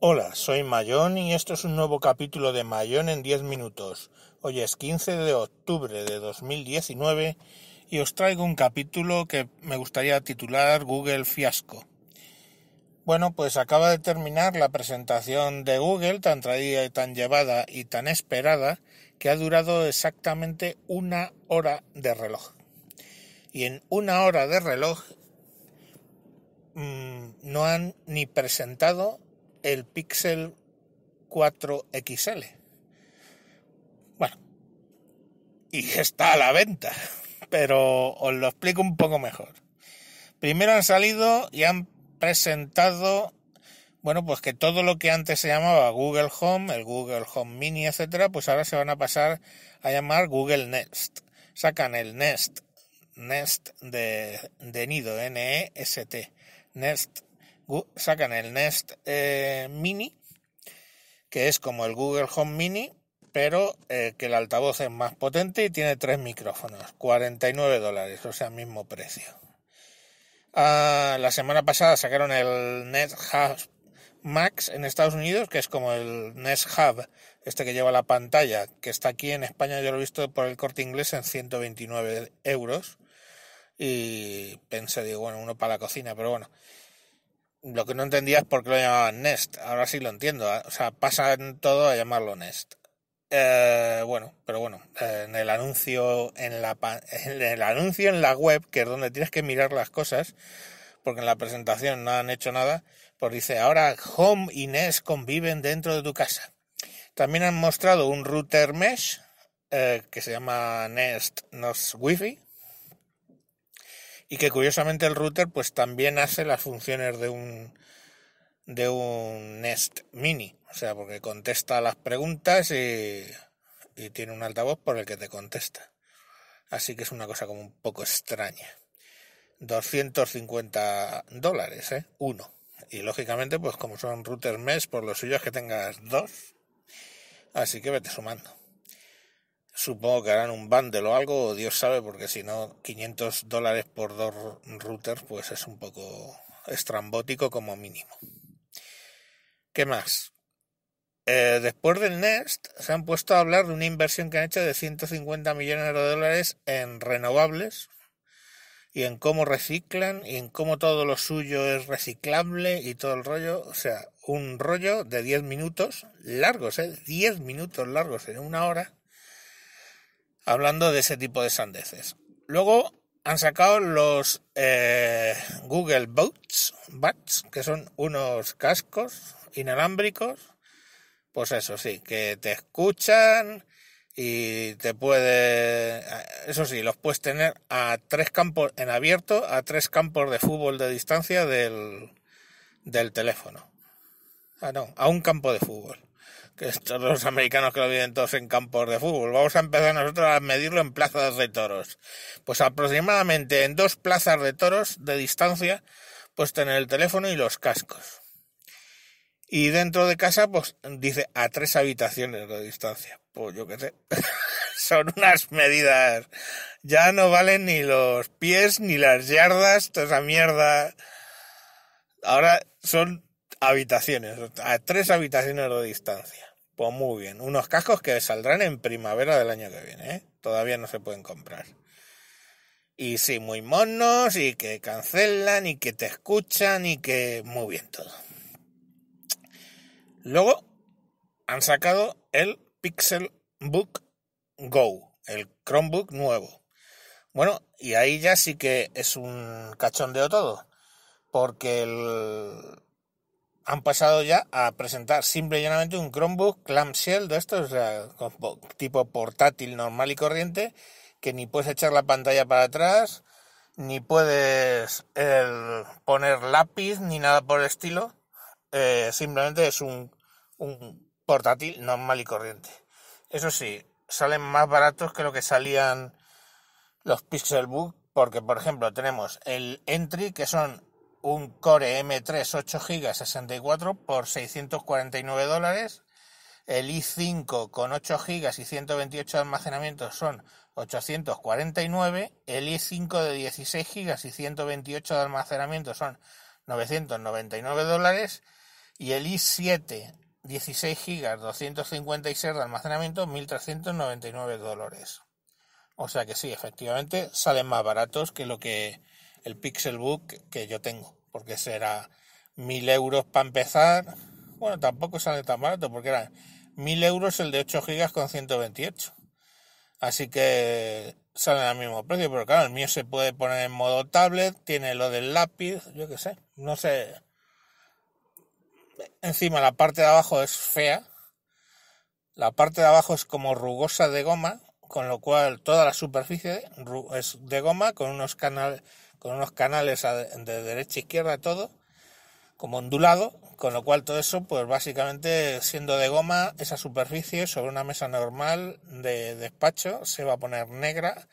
Hola, soy Mayón y esto es un nuevo capítulo de Mayón en 10 minutos. Hoy es 15 de octubre de 2019 y os traigo un capítulo que me gustaría titular Google Fiasco. Bueno, pues acaba de terminar la presentación de Google, tan traída y tan llevada y tan esperada, que ha durado exactamente una hora de reloj. Y en una hora de reloj mm, no han ni presentado el Pixel 4 XL. Bueno, y está a la venta, pero os lo explico un poco mejor. Primero han salido y han presentado, bueno, pues que todo lo que antes se llamaba Google Home, el Google Home Mini, etcétera, pues ahora se van a pasar a llamar Google Nest. Sacan el Nest, Nest de, nido, e N-E-S-T, Nest. Sacan el Nest eh, Mini, que es como el Google Home Mini, pero eh, que el altavoz es más potente y tiene tres micrófonos, 49 dólares, o sea, mismo precio. Ah, la semana pasada sacaron el Nest Hub Max en Estados Unidos, que es como el Nest Hub, este que lleva la pantalla, que está aquí en España, yo lo he visto por el corte inglés en 129 euros. Y pensé, digo, bueno, uno para la cocina, pero bueno. Lo que no entendía es por qué lo llamaban Nest. Ahora sí lo entiendo. ¿eh? O sea, pasan todo a llamarlo Nest. Eh, bueno, pero bueno, eh, en el anuncio en la el anuncio en la web, que es donde tienes que mirar las cosas, porque en la presentación no han hecho nada, pues dice ahora Home y Nest conviven dentro de tu casa. También han mostrado un router mesh eh, que se llama Nest NOS Wi-Fi y que curiosamente el router pues también hace las funciones de un de un Nest Mini. O sea, porque contesta las preguntas y, tiene un altavoz por el que te contesta. Así que es una cosa como un poco extraña. 250 dólares, ¿eh? Uno. Y lógicamente, pues como son routers mes, por pues lo suyo es que tengas dos. Así que vete sumando. Supongo que harán un bundle o algo, Dios sabe, porque si no, 500 dólares por dos routers, pues es un poco estrambótico como mínimo. ¿Qué más? Eh, después del Nest, se han puesto a hablar de una inversión que han hecho de 150 millones de dólares en renovables y en cómo reciclan y en cómo todo lo suyo es reciclable y todo el rollo. O sea, un rollo de 10 minutos largos, ¿eh? 10 minutos largos en una hora hablando de ese tipo de sandeces. Luego han sacado los eh, Google Boats, Bats, que son unos cascos inalámbricos pues eso sí, que te escuchan y te puede, eso sí, los puedes tener a tres campos en abierto, a tres campos de fútbol de distancia del, del teléfono. Ah, no, a un campo de fútbol. Que estos los americanos que lo viven todos en campos de fútbol. Vamos a empezar nosotros a medirlo en plazas de toros. Pues aproximadamente en dos plazas de toros de distancia, pues tener el teléfono y los cascos. Y dentro de casa, pues dice a tres habitaciones de distancia. Pues yo qué sé. Son unas medidas. Ya no valen ni los pies ni las yardas, toda esa mierda. Ahora son habitaciones, a tres habitaciones de distancia. Pues muy bien. Unos cascos que saldrán en primavera del año que viene, ¿eh? Todavía no se pueden comprar. Y sí, muy monos, y que cancelan, y que te escuchan, y que muy bien todo. Luego han sacado el Pixel Book Go, el Chromebook nuevo. Bueno, y ahí ya sí que es un cachondeo todo, porque han pasado ya a presentar simple y llanamente un Chromebook clamshell de estos, o tipo portátil normal y corriente, que ni puedes echar la pantalla para atrás, ni puedes poner lápiz, ni nada por el estilo. Eh, simplemente es un un portátil normal y corriente. Eso sí, salen más baratos que lo que salían los Pixelbook, porque por ejemplo tenemos el Entry, que son un Core M3 8 GB 64 por 649 dólares, el i5 con 8 GB y 128 de almacenamiento son 849, el i5 de 16 GB y 128 de almacenamiento son 999 dólares y el i7 16 GB, 256 de almacenamiento, 1.399 dólares. O sea que sí, efectivamente salen más baratos que lo que el Pixelbook que yo tengo, porque será 1.000 euros para empezar. Bueno, tampoco sale tan barato, porque era 1.000 euros el de 8 GB con 128. Así que salen al mismo precio, pero claro, el mío se puede poner en modo tablet, tiene lo del lápiz, yo qué sé, no sé encima la parte de abajo es fea. La parte de abajo es como rugosa de goma, con lo cual toda la superficie es de goma, con unos, con unos canales de derecha a e izquierda todo, como ondulado, con lo cual todo eso, pues básicamente siendo de goma, esa superficie sobre una mesa normal de despacho se va a poner negra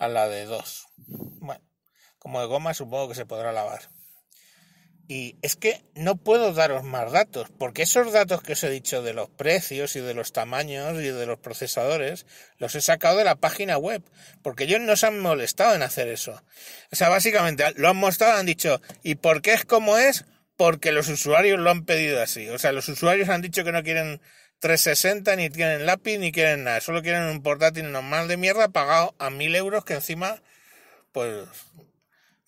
a la de dos. Bueno, como de goma supongo que se podrá lavar. Y es que no puedo daros más datos, porque esos datos que os he dicho de los precios y de los tamaños y de los procesadores, los he sacado de la página web, porque ellos no se han molestado en hacer eso. O sea, básicamente ah, lo han mostrado, han dicho, ¿y por qué es como es? Porque los usuarios lo han pedido así. O sea, los usuarios han dicho que no quieren 360, ni tienen lápiz, ni quieren nada. Solo quieren un portátil normal de mierda pagado a mil euros que encima, pues,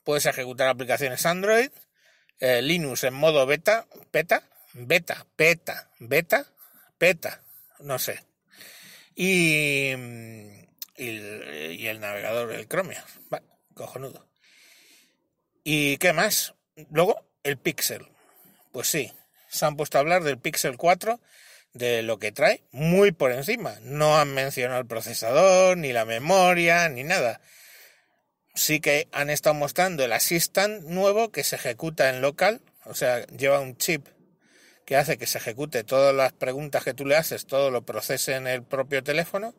puedes ejecutar aplicaciones Android eh, Linux en modo beta, beta, beta, beta, beta, beta, no sé. Mm, y, el navegador, el Chromium, cojonudo. ¿Y qué más? Luego, el Pixel. Pues sí, se han puesto a hablar del Pixel 4, de lo que trae, muy por encima. No han mencionado el procesador, ni la memoria, ni nada sí que han estado mostrando el Assistant nuevo que se ejecuta en local, o sea, lleva un chip que hace que se ejecute todas las preguntas que tú le haces, todo lo procese en el propio teléfono,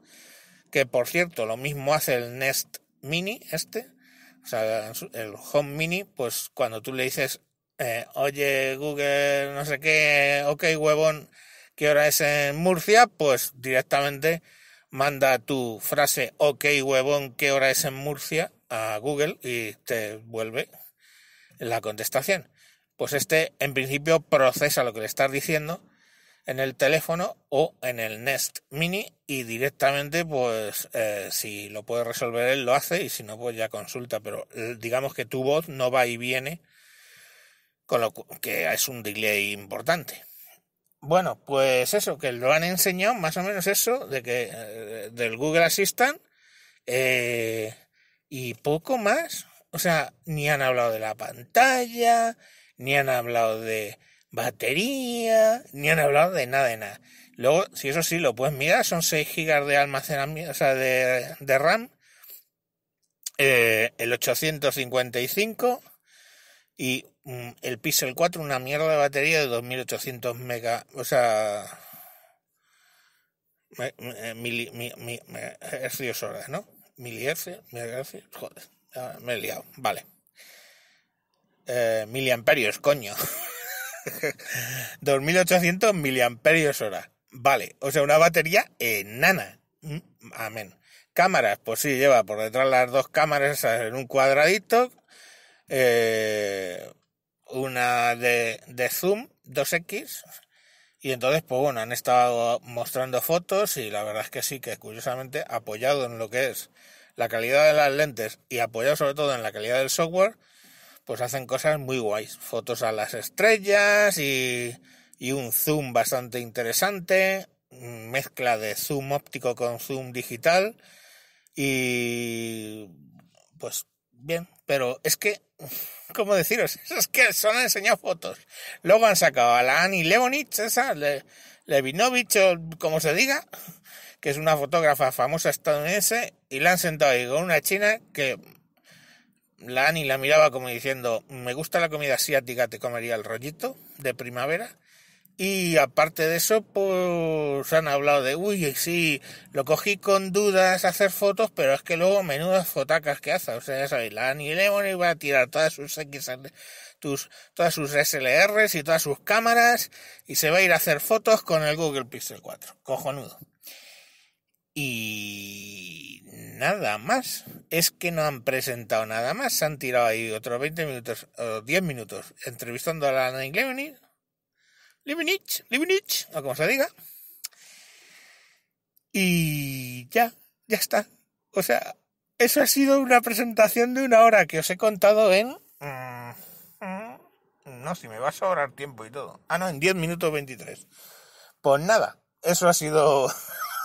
que por cierto lo mismo hace el Nest Mini este, o sea, el Home Mini, pues cuando tú le dices, eh, oye Google, no sé qué, ok huevón, ¿qué hora es en Murcia? Pues directamente manda tu frase, ok huevón, ¿qué hora es en Murcia? a Google y te vuelve la contestación. Pues este en principio procesa lo que le estás diciendo en el teléfono o en el Nest Mini y directamente pues eh, si lo puede resolver él lo hace y si no pues ya consulta, pero eh, digamos que tu voz no va y viene con lo que es un delay importante. Bueno, pues eso, que lo han enseñado más o menos eso, de que eh, del Google Assistant, eh, y poco más. O sea, ni han hablado de la pantalla, ni han hablado de batería, ni han hablado de nada de nada. Luego, si eso sí lo puedes mirar, son 6 GB de almacenamiento, o sea, de, RAM, eh, el 855 y mm, el Pixel 4, una mierda de batería de 2800 mega, o sea, me, eh, eh, horas, ¿no? miliese, joder, me he liado, vale. Eh, miliamperios, coño. 2800 miliamperios hora. Vale, o sea, una batería enana. Mm, amén. Cámaras, pues sí, lleva por detrás las dos cámaras en un cuadradito. Eh, una de, de zoom 2X. Y entonces, pues bueno, han estado mostrando fotos y la verdad es que sí, que curiosamente apoyado en lo que es la calidad de las lentes y apoyado sobre todo en la calidad del software, pues hacen cosas muy guays. Fotos a las estrellas y, y un zoom bastante interesante, mezcla de zoom óptico con zoom digital y pues bien, pero es que, ¿cómo deciros? Es que son han fotos. Luego han sacado a la Annie Leonich, esa, Levinovich o como se diga, que es una fotógrafa famosa estadounidense, y la han sentado ahí con una china que la Ani la miraba como diciendo, me gusta la comida asiática, te comería el rollito de primavera. Y aparte de eso, pues han hablado de, uy, sí, lo cogí con dudas hacer fotos, pero es que luego menudas fotacas que hace. O sea, ya sabéis, la Annie le va a tirar todas sus tus, todas sus SLRs y todas sus cámaras y se va a ir a hacer fotos con el Google Pixel 4. Cojonudo. Y nada más. Es que no han presentado nada más. Se han tirado ahí otros 20 minutos o 10 minutos entrevistando a la Nine Levinich, Levinich, Levinich, o como se diga. Y ya, ya está. O sea, eso ha sido una presentación de una hora que os he contado en... Mm, no, si me vas a sobrar tiempo y todo. Ah, no, en 10 minutos 23. Pues nada, eso ha sido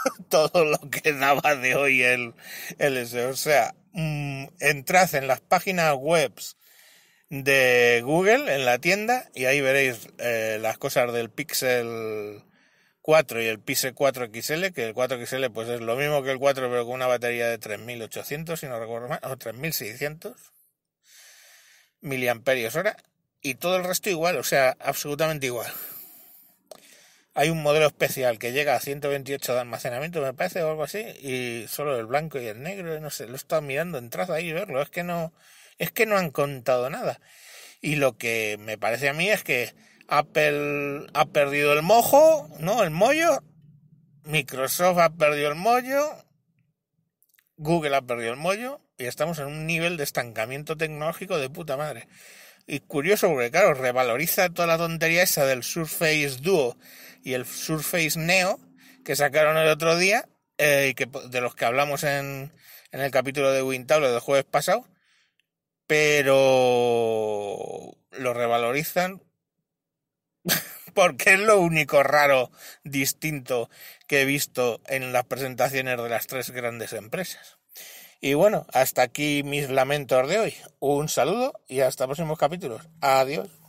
todo lo que daba de hoy el, el ese. O sea, mm, entrad en las páginas webs de Google en la tienda y ahí veréis eh, las cosas del Pixel 4 y el Pixel 4 XL, que el 4 XL pues es lo mismo que el 4 pero con una batería de 3800, si no recuerdo mal, o 3600 miliamperios hora y todo el resto igual, o sea, absolutamente igual hay un modelo especial que llega a 128 de almacenamiento, me parece, o algo así, y solo el blanco y el negro, no sé, lo he estado mirando en traza ahí y verlo, es que no, es que no han contado nada. Y lo que me parece a mí es que Apple ha perdido el mojo, ¿no? El mollo, Microsoft ha perdido el mollo, Google ha perdido el mollo, y estamos en un nivel de estancamiento tecnológico de puta madre. Y curioso porque, claro, revaloriza toda la tontería esa del Surface Duo y el Surface Neo que sacaron el otro día eh, y que, de los que hablamos en, en el capítulo de Wintable del jueves pasado, pero lo revalorizan porque es lo único raro distinto que he visto en las presentaciones de las tres grandes empresas. Y bueno, hasta aquí mis lamentos de hoy. Un saludo y hasta próximos capítulos. Adiós.